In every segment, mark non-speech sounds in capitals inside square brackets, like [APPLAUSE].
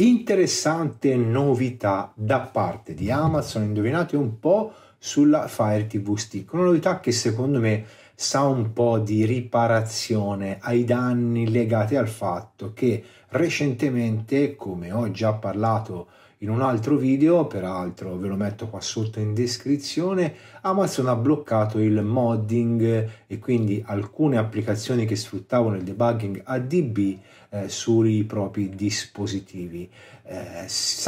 interessante novità da parte di Amazon, indovinate un po' sulla Fire TV Stick, una novità che secondo me sa un po' di riparazione ai danni legati al fatto che Recentemente, come ho già parlato in un altro video, peraltro ve lo metto qua sotto in descrizione, Amazon ha bloccato il modding e quindi alcune applicazioni che sfruttavano il debugging ADB eh, sui propri dispositivi. Eh,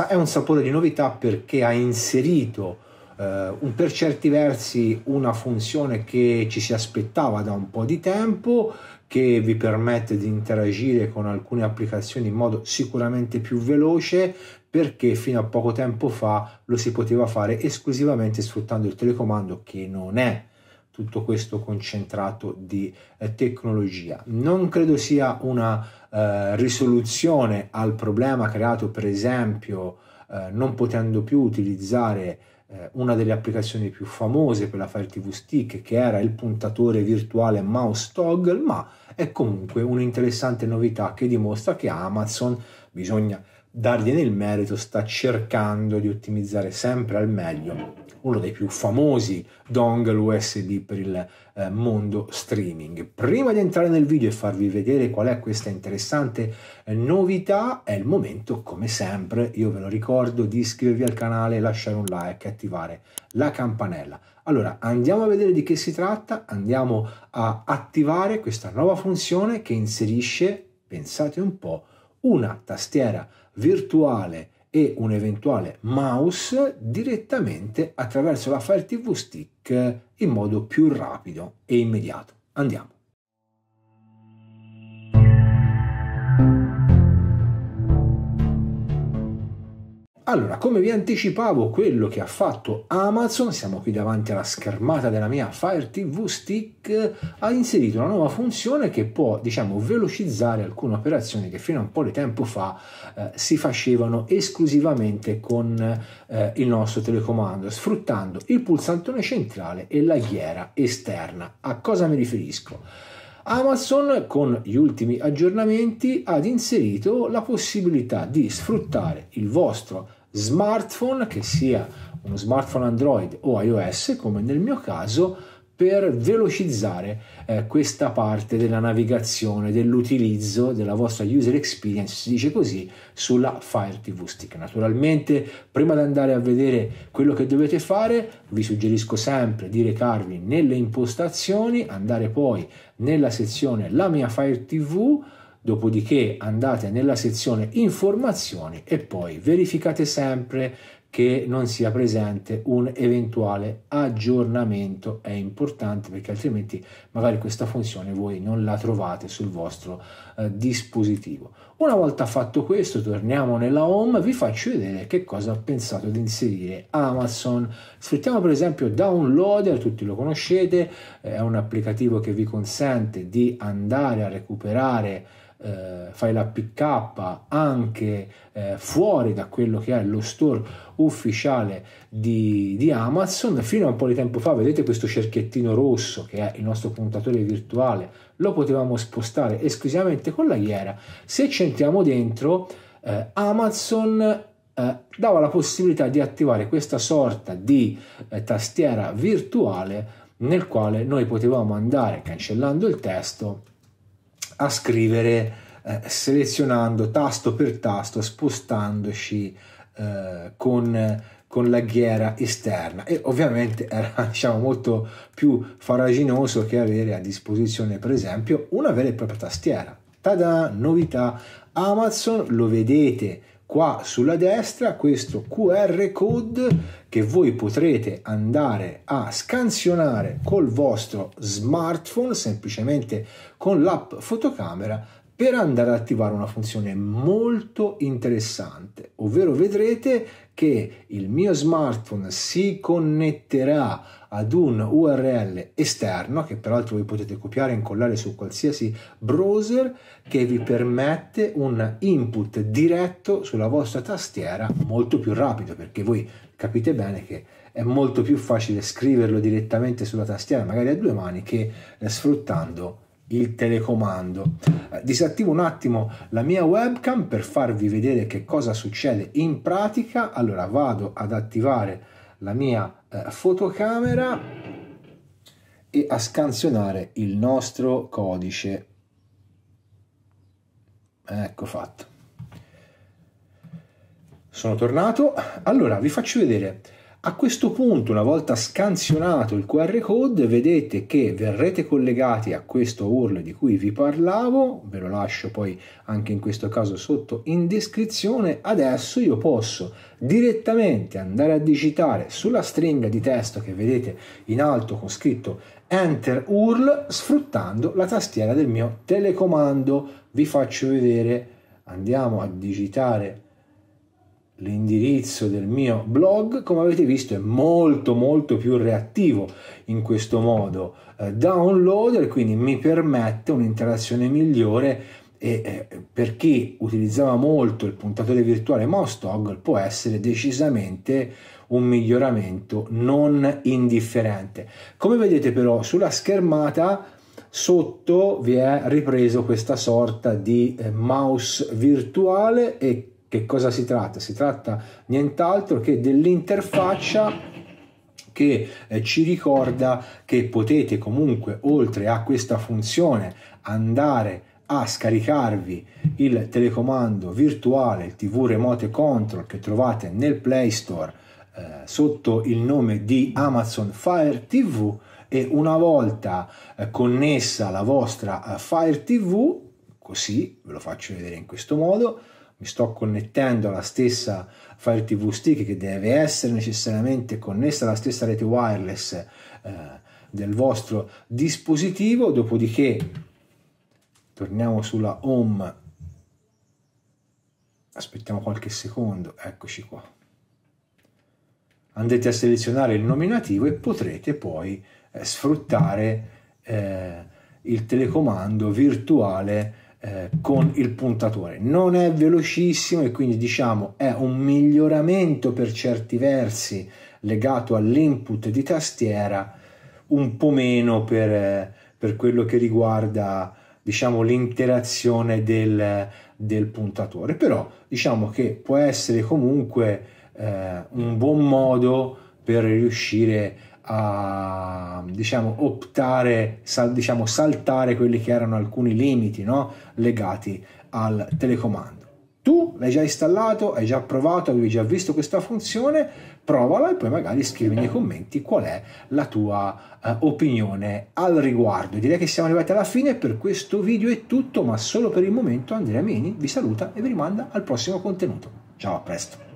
è un sapore di novità perché ha inserito eh, un, per certi versi una funzione che ci si aspettava da un po' di tempo, che vi permette di interagire con alcune applicazioni in modo sicuramente più veloce perché fino a poco tempo fa lo si poteva fare esclusivamente sfruttando il telecomando che non è tutto questo concentrato di eh, tecnologia. Non credo sia una eh, risoluzione al problema creato per esempio eh, non potendo più utilizzare eh, una delle applicazioni più famose per la Fire TV Stick che era il puntatore virtuale mouse toggle ma è comunque un'interessante novità che dimostra che Amazon bisogna dargliene il merito, sta cercando di ottimizzare sempre al meglio uno dei più famosi dongle USB per il eh, mondo streaming. Prima di entrare nel video e farvi vedere qual è questa interessante eh, novità, è il momento, come sempre, io ve lo ricordo, di iscrivervi al canale, lasciare un like, e attivare la campanella. Allora, andiamo a vedere di che si tratta, andiamo a attivare questa nuova funzione che inserisce, pensate un po', una tastiera virtuale e un eventuale mouse direttamente attraverso la Fire TV Stick in modo più rapido e immediato. Andiamo. Allora, come vi anticipavo quello che ha fatto Amazon, siamo qui davanti alla schermata della mia Fire TV Stick, ha inserito una nuova funzione che può, diciamo, velocizzare alcune operazioni che fino a un po' di tempo fa eh, si facevano esclusivamente con eh, il nostro telecomando, sfruttando il pulsantone centrale e la ghiera esterna. A cosa mi riferisco? Amazon con gli ultimi aggiornamenti ha inserito la possibilità di sfruttare il vostro smartphone, che sia uno smartphone Android o iOS, come nel mio caso, per velocizzare eh, questa parte della navigazione, dell'utilizzo della vostra user experience, si dice così, sulla Fire TV Stick. Naturalmente, prima di andare a vedere quello che dovete fare, vi suggerisco sempre di recarvi nelle impostazioni, andare poi nella sezione La mia Fire TV dopodiché andate nella sezione informazioni e poi verificate sempre che non sia presente un eventuale aggiornamento è importante perché altrimenti magari questa funzione voi non la trovate sul vostro eh, dispositivo. Una volta fatto questo torniamo nella home, vi faccio vedere che cosa ho pensato di inserire Amazon. Sfruttiamo per esempio Downloader, tutti lo conoscete, eh, è un applicativo che vi consente di andare a recuperare eh, file APK anche eh, fuori da quello che è lo store ufficiale di, di, Amazon. Fino a un po' di tempo fa, vedete questo cerchiettino rosso che è il nostro puntatore virtuale, lo potevamo spostare esclusivamente con la ghiera. Se ci entriamo dentro, eh, Amazon eh, dava la possibilità di attivare questa sorta di eh, tastiera virtuale nel quale noi potevamo andare, cancellando il testo, a scrivere eh, selezionando tasto per tasto, spostandoci eh, con, con la ghiera esterna e ovviamente era [LAUGHS] diciamo, molto più faraginoso che avere a disposizione per esempio una vera e propria tastiera. Tada, novità Amazon, lo vedete qua sulla destra questo QR code che voi potrete andare a scansionare col vostro smartphone semplicemente con l'app fotocamera per andare ad attivare una funzione molto interessante, ovvero vedrete che il mio smartphone si connetterà ad un URL esterno che peraltro voi potete copiare e incollare su qualsiasi browser che vi permette un input diretto sulla vostra tastiera molto più rapido perché voi capite bene che è molto più facile scriverlo direttamente sulla tastiera magari a due mani che sfruttando il telecomando. Eh, disattivo un attimo la mia webcam per farvi vedere che cosa succede in pratica. Allora vado ad attivare la mia eh, fotocamera e a scansionare il nostro codice. Ecco fatto. Sono tornato. Allora vi faccio vedere a questo punto, una volta scansionato il QR code, vedete che verrete collegati a questo URL di cui vi parlavo, ve lo lascio poi anche in questo caso sotto in descrizione. Adesso io posso direttamente andare a digitare sulla stringa di testo che vedete in alto con scritto Enter URL sfruttando la tastiera del mio telecomando. Vi faccio vedere, andiamo a digitare l'indirizzo del mio blog come avete visto è molto molto più reattivo in questo modo eh, downloader quindi mi permette un'interazione migliore e eh, per chi utilizzava molto il puntatore virtuale Mostog può essere decisamente un miglioramento non indifferente come vedete però sulla schermata sotto vi è ripreso questa sorta di eh, mouse virtuale e che cosa si tratta? Si tratta nient'altro che dell'interfaccia che eh, ci ricorda che potete comunque oltre a questa funzione andare a scaricarvi il telecomando virtuale il TV Remote Control che trovate nel Play Store eh, sotto il nome di Amazon Fire TV e una volta eh, connessa la vostra eh, Fire TV così ve lo faccio vedere in questo modo mi sto connettendo alla stessa Fire TV Stick che deve essere necessariamente connessa alla stessa rete wireless eh, del vostro dispositivo, dopodiché torniamo sulla home, aspettiamo qualche secondo, eccoci qua. Andrete a selezionare il nominativo e potrete poi eh, sfruttare eh, il telecomando virtuale eh, con il puntatore. Non è velocissimo e quindi diciamo è un miglioramento per certi versi legato all'input di tastiera, un po' meno per, eh, per quello che riguarda diciamo l'interazione del, del, puntatore, però diciamo che può essere comunque eh, un buon modo per riuscire a a diciamo optare, sal, diciamo saltare quelli che erano alcuni limiti no? legati al telecomando. Tu l'hai già installato, hai già provato, avevi già visto questa funzione, provala e poi magari scrivi nei commenti qual è la tua eh, opinione al riguardo. Direi che siamo arrivati alla fine, per questo video è tutto, ma solo per il momento Andrea Mini vi saluta e vi rimanda al prossimo contenuto. Ciao, a presto!